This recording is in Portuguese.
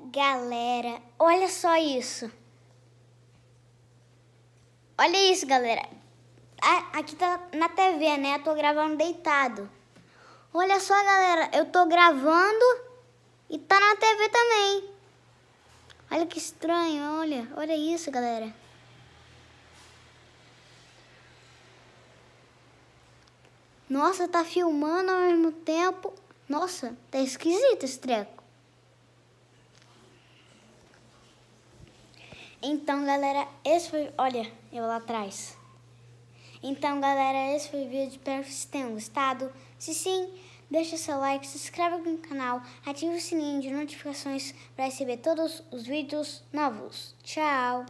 Galera, olha só isso. Olha isso, galera. Aqui tá na TV, né? Eu tô gravando deitado. Olha só, galera. Eu tô gravando e tá na TV também. Olha que estranho, olha. Olha isso, galera. Nossa, tá filmando ao mesmo tempo. Nossa, tá esquisito esse treco. Então, galera, esse foi... Olha, eu lá atrás. Então, galera, esse foi o vídeo. Espero que vocês tenham gostado. Se sim, deixa seu like, se inscreve no canal, ative o sininho de notificações para receber todos os vídeos novos. Tchau!